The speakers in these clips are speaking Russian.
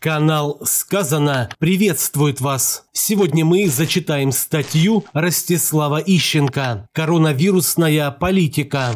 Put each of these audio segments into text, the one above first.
Канал «Сказано» приветствует вас. Сегодня мы зачитаем статью Ростислава Ищенко «Коронавирусная политика.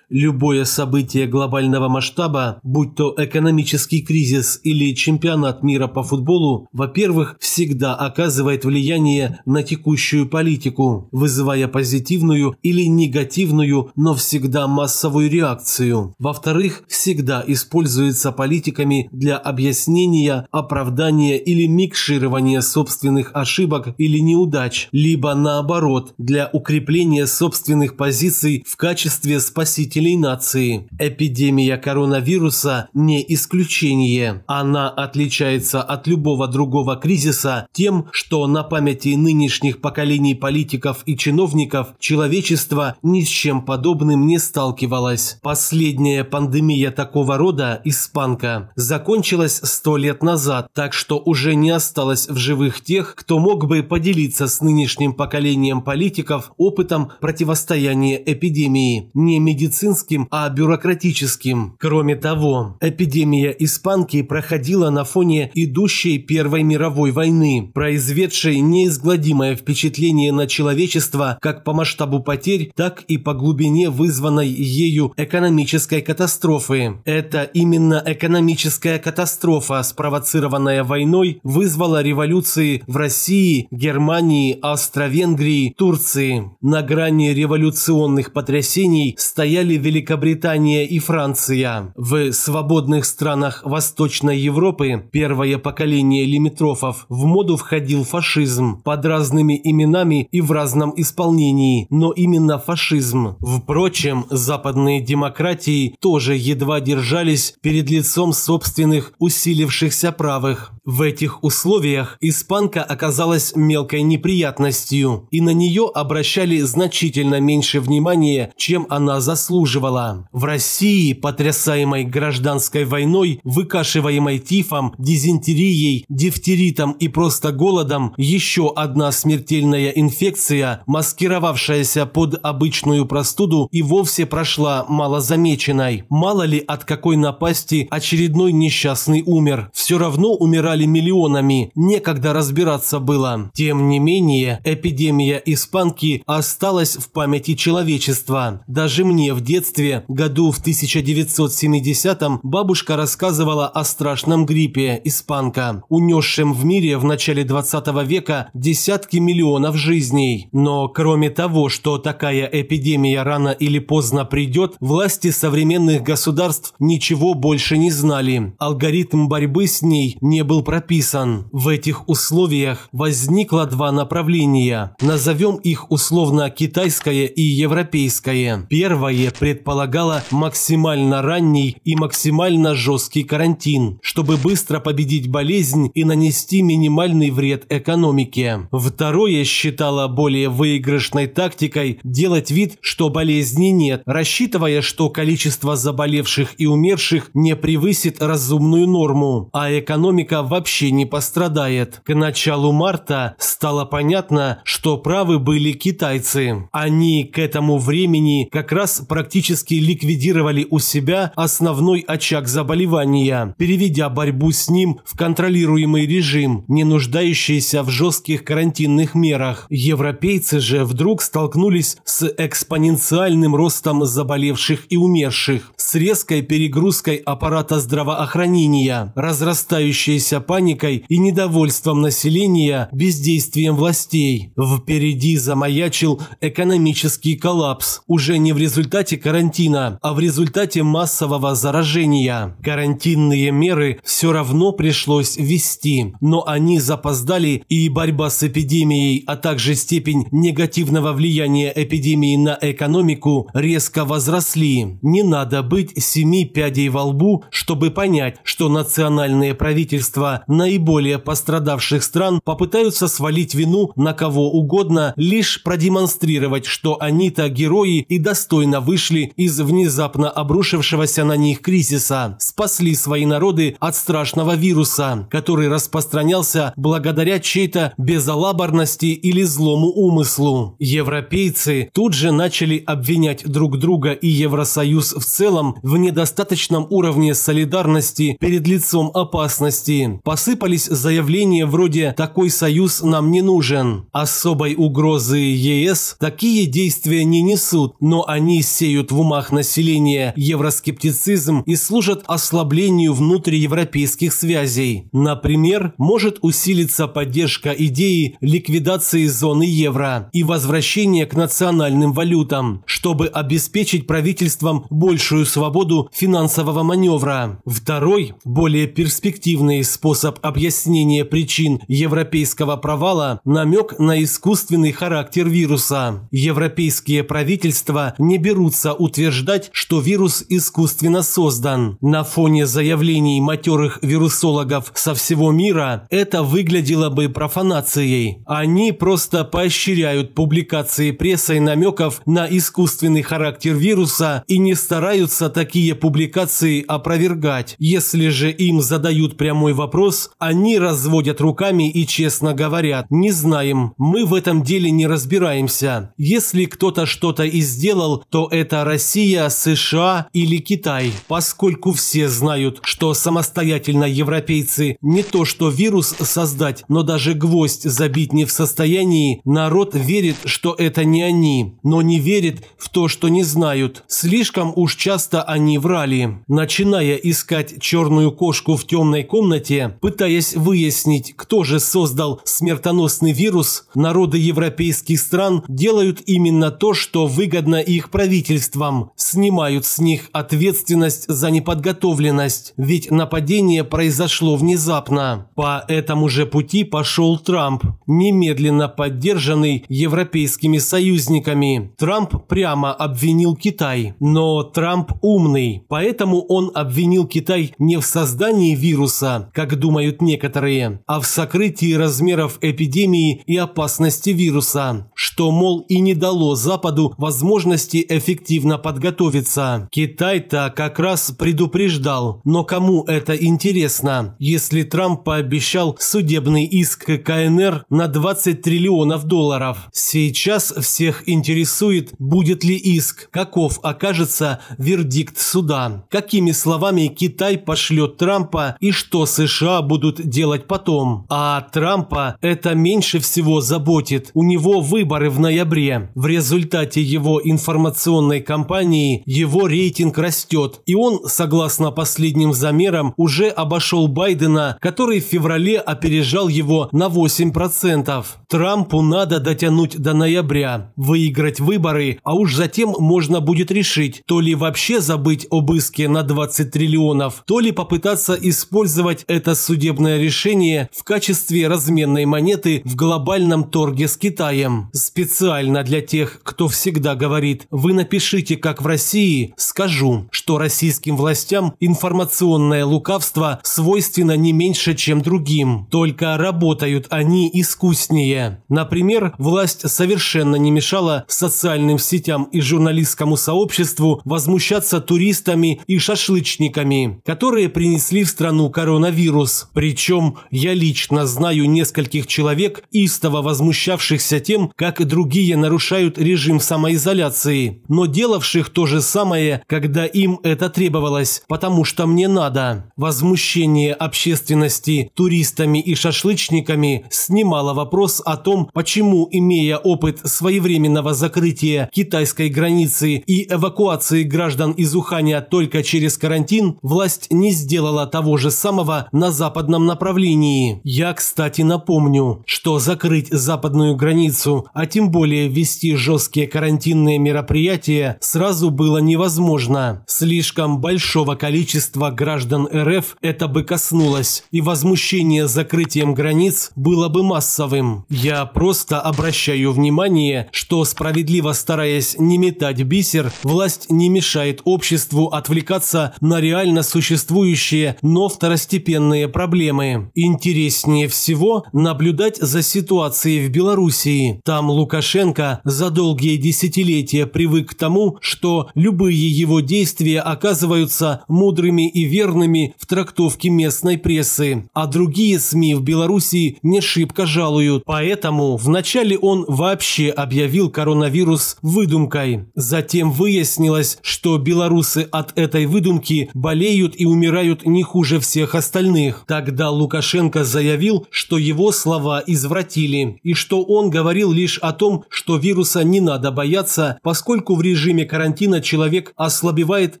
Любое событие глобального масштаба, будь то экономический кризис или чемпионат мира по футболу, во-первых, всегда оказывает влияние на текущую политику, вызывая позитивную или негативную, но всегда массовую реакцию. Во-вторых, всегда используется политиками для объяснения, оправдания или микширования собственных ошибок или неудач, либо наоборот, для укрепления собственных позиций в качестве спасителя представителей нации. Эпидемия коронавируса не исключение. Она отличается от любого другого кризиса тем, что на памяти нынешних поколений политиков и чиновников человечество ни с чем подобным не сталкивалось. Последняя пандемия такого рода, испанка, закончилась сто лет назад, так что уже не осталось в живых тех, кто мог бы поделиться с нынешним поколением политиков опытом противостояния эпидемии. Не медицина медицинским, а бюрократическим. Кроме того, эпидемия испанки проходила на фоне идущей Первой мировой войны, произведшей неизгладимое впечатление на человечество как по масштабу потерь, так и по глубине вызванной ею экономической катастрофы. Это именно экономическая катастрофа, спровоцированная войной, вызвала революции в России, Германии, Австро-Венгрии, Турции. На грани революционных потрясений стояли Великобритания и Франция. В свободных странах Восточной Европы первое поколение лимитрофов в моду входил фашизм под разными именами и в разном исполнении, но именно фашизм. Впрочем, западные демократии тоже едва держались перед лицом собственных усилившихся правых. В этих условиях испанка оказалась мелкой неприятностью, и на нее обращали значительно меньше внимания, чем она заслуживала. В России, потрясаемой гражданской войной, выкашиваемой тифом, дизентерией, дифтеритом и просто голодом, еще одна смертельная инфекция, маскировавшаяся под обычную простуду, и вовсе прошла малозамеченной. Мало ли от какой напасти очередной несчастный умер. Все равно умирали стали миллионами, некогда разбираться было. Тем не менее, эпидемия испанки осталась в памяти человечества. Даже мне в детстве, году в 1970-м, бабушка рассказывала о страшном гриппе испанка, унесшем в мире в начале 20 века десятки миллионов жизней. Но кроме того, что такая эпидемия рано или поздно придет, власти современных государств ничего больше не знали. Алгоритм борьбы с ней не был прописан. В этих условиях возникло два направления. Назовем их условно китайское и европейское. Первое предполагало максимально ранний и максимально жесткий карантин, чтобы быстро победить болезнь и нанести минимальный вред экономике. Второе считало более выигрышной тактикой делать вид, что болезни нет, рассчитывая, что количество заболевших и умерших не превысит разумную норму, а экономика вообще вообще не пострадает. К началу марта стало понятно, что правы были китайцы. Они к этому времени как раз практически ликвидировали у себя основной очаг заболевания, переведя борьбу с ним в контролируемый режим, не нуждающийся в жестких карантинных мерах. Европейцы же вдруг столкнулись с экспоненциальным ростом заболевших и умерших, с резкой перегрузкой аппарата здравоохранения, разрастающейся грозя паникой и недовольством населения бездействием властей. Впереди замаячил экономический коллапс, уже не в результате карантина, а в результате массового заражения. Карантинные меры все равно пришлось ввести, но они запоздали и борьба с эпидемией, а также степень негативного влияния эпидемии на экономику резко возросли. Не надо быть семи пядей во лбу, чтобы понять, что национальные правительства правительства наиболее пострадавших стран попытаются свалить вину на кого угодно, лишь продемонстрировать, что они-то герои и достойно вышли из внезапно обрушившегося на них кризиса, спасли свои народы от страшного вируса, который распространялся благодаря чьей-то безалаберности или злому умыслу. Европейцы тут же начали обвинять друг друга и Евросоюз в целом в недостаточном уровне солидарности перед лицом опасности, посыпались заявления вроде «такой союз нам не нужен». Особой угрозы ЕС такие действия не несут, но они сеют в умах населения евроскептицизм и служат ослаблению внутриевропейских связей. Например, может усилиться поддержка идеи ликвидации зоны евро и возвращения к национальным валютам, чтобы обеспечить правительствам большую свободу финансового маневра. Второй, более перспективный способ способ объяснения причин европейского провала намек на искусственный характер вируса. Европейские правительства не берутся утверждать, что вирус искусственно создан. На фоне заявлений матерых вирусологов со всего мира это выглядело бы профанацией. Они просто поощряют публикации прессой намеков на искусственный характер вируса и не стараются такие публикации опровергать. Если же им задают прямой вопрос, вопрос, они разводят руками и честно говорят «не знаем, мы в этом деле не разбираемся. Если кто-то что-то и сделал, то это Россия, США или Китай, поскольку все знают, что самостоятельно европейцы не то что вирус создать, но даже гвоздь забить не в состоянии, народ верит, что это не они, но не верит в то, что не знают. Слишком уж часто они врали. Начиная искать черную кошку в темной комнате, пытаясь выяснить, кто же создал смертоносный вирус, народы европейских стран делают именно то, что выгодно их правительствам. Снимают с них ответственность за неподготовленность, ведь нападение произошло внезапно. По этому же пути пошел Трамп, немедленно поддержанный европейскими союзниками. Трамп прямо обвинил Китай. Но Трамп умный, поэтому он обвинил Китай не в создании вируса, как думают некоторые, а в сокрытии размеров эпидемии и опасности вируса, что, мол, и не дало Западу возможности эффективно подготовиться. Китай-то как раз предупреждал, но кому это интересно, если Трамп пообещал судебный иск КНР на 20 триллионов долларов. Сейчас всех интересует, будет ли иск, каков окажется вердикт суда, какими словами Китай пошлет Трампа и что США США будут делать потом. А Трампа это меньше всего заботит. У него выборы в ноябре. В результате его информационной кампании его рейтинг растет. И он, согласно последним замерам, уже обошел Байдена, который в феврале опережал его на 8%. Трампу надо дотянуть до ноября, выиграть выборы, а уж затем можно будет решить, то ли вообще забыть об иске на 20 триллионов, то ли попытаться использовать это это судебное решение в качестве разменной монеты в глобальном торге с Китаем. Специально для тех, кто всегда говорит «Вы напишите, как в России», скажу, что российским властям информационное лукавство свойственно не меньше, чем другим. Только работают они искуснее. Например, власть совершенно не мешала социальным сетям и журналистскому сообществу возмущаться туристами и шашлычниками, которые принесли в страну коронавирус вирус, причем я лично знаю нескольких человек, истово возмущавшихся тем, как другие нарушают режим самоизоляции, но делавших то же самое, когда им это требовалось, потому что мне надо. Возмущение общественности туристами и шашлычниками снимало вопрос о том, почему, имея опыт своевременного закрытия китайской границы и эвакуации граждан из Уханя только через карантин, власть не сделала того же самого на на западном направлении. Я, кстати, напомню, что закрыть западную границу, а тем более ввести жесткие карантинные мероприятия сразу было невозможно. Слишком большого количества граждан РФ это бы коснулось, и возмущение закрытием границ было бы массовым. Я просто обращаю внимание, что справедливо стараясь не метать бисер, власть не мешает обществу отвлекаться на реально существующие, но второстепенные главные проблемы. Интереснее всего наблюдать за ситуацией в Белоруссии. Там Лукашенко за долгие десятилетия привык к тому, что любые его действия оказываются мудрыми и верными в трактовке местной прессы, а другие СМИ в Белоруссии не шибко жалуют. Поэтому вначале он вообще объявил коронавирус выдумкой. Затем выяснилось, что белорусы от этой выдумки болеют и умирают не хуже всех остальных остальных. Тогда Лукашенко заявил, что его слова извратили и что он говорил лишь о том, что вируса не надо бояться, поскольку в режиме карантина человек ослабевает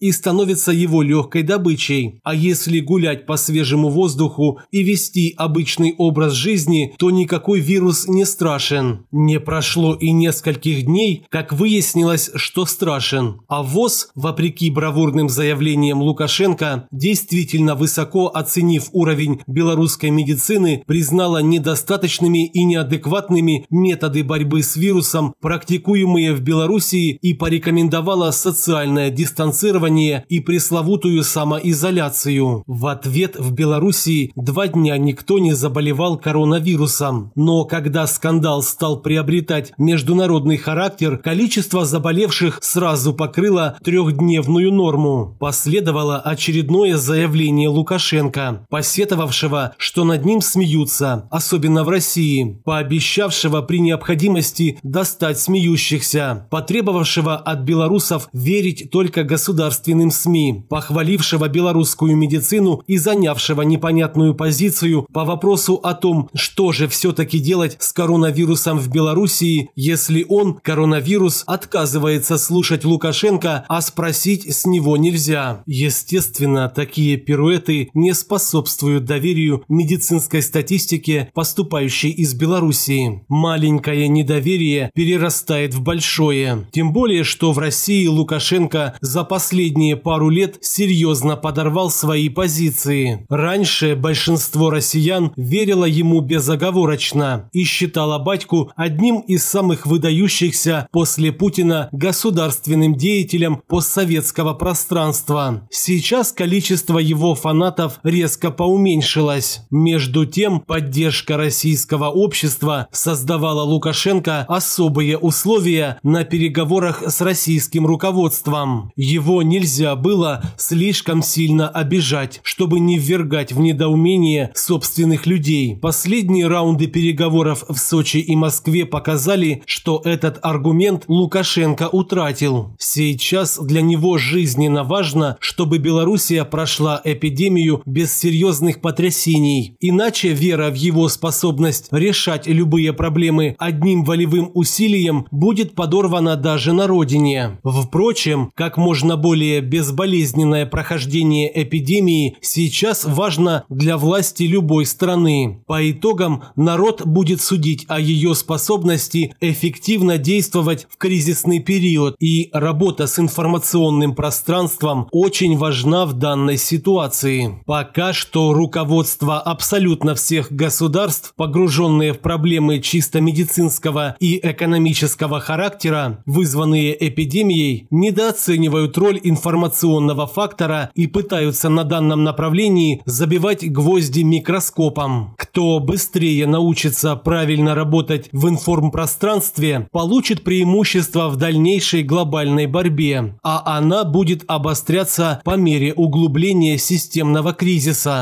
и становится его легкой добычей. А если гулять по свежему воздуху и вести обычный образ жизни, то никакой вирус не страшен. Не прошло и нескольких дней, как выяснилось, что страшен. А ВОЗ, вопреки бравурным заявлениям Лукашенко, действительно высоко оценив уровень белорусской медицины признала недостаточными и неадекватными методы борьбы с вирусом, практикуемые в Белоруссии, и порекомендовала социальное дистанцирование и пресловутую самоизоляцию. В ответ в Белоруссии два дня никто не заболевал коронавирусом. Но когда скандал стал приобретать международный характер, количество заболевших сразу покрыло трехдневную норму. Последовало очередное заявление Лукашенко. По посетовавшего, что над ним смеются, особенно в России, пообещавшего при необходимости достать смеющихся, потребовавшего от белорусов верить только государственным СМИ, похвалившего белорусскую медицину и занявшего непонятную позицию по вопросу о том, что же все-таки делать с коронавирусом в Белоруссии, если он, коронавирус, отказывается слушать Лукашенко, а спросить с него нельзя. Естественно, такие пируэты не способствуют способствуют доверию медицинской статистике, поступающей из Белоруссии. Маленькое недоверие перерастает в большое. Тем более, что в России Лукашенко за последние пару лет серьезно подорвал свои позиции. Раньше большинство россиян верило ему безоговорочно и считало батьку одним из самых выдающихся после Путина государственным деятелем постсоветского пространства. Сейчас количество его фанатов резко поуменьшилась. Между тем, поддержка российского общества создавала Лукашенко особые условия на переговорах с российским руководством. Его нельзя было слишком сильно обижать, чтобы не ввергать в недоумение собственных людей. Последние раунды переговоров в Сочи и Москве показали, что этот аргумент Лукашенко утратил. Сейчас для него жизненно важно, чтобы Белоруссия прошла эпидемию без серьезных серьезных потрясений. Иначе вера в его способность решать любые проблемы одним волевым усилием будет подорвана даже на родине. Впрочем, как можно более безболезненное прохождение эпидемии сейчас важно для власти любой страны. По итогам народ будет судить о ее способности эффективно действовать в кризисный период, и работа с информационным пространством очень важна в данной ситуации. Пока что что руководство абсолютно всех государств, погруженные в проблемы чисто медицинского и экономического характера, вызванные эпидемией, недооценивают роль информационного фактора и пытаются на данном направлении забивать гвозди микроскопом. Кто быстрее научится правильно работать в информпространстве, получит преимущество в дальнейшей глобальной борьбе, а она будет обостряться по мере углубления системного кризиса.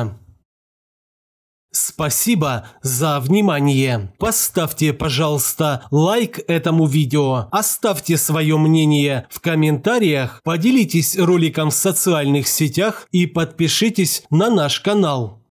Спасибо за внимание. Поставьте, пожалуйста, лайк этому видео, оставьте свое мнение в комментариях, поделитесь роликом в социальных сетях и подпишитесь на наш канал.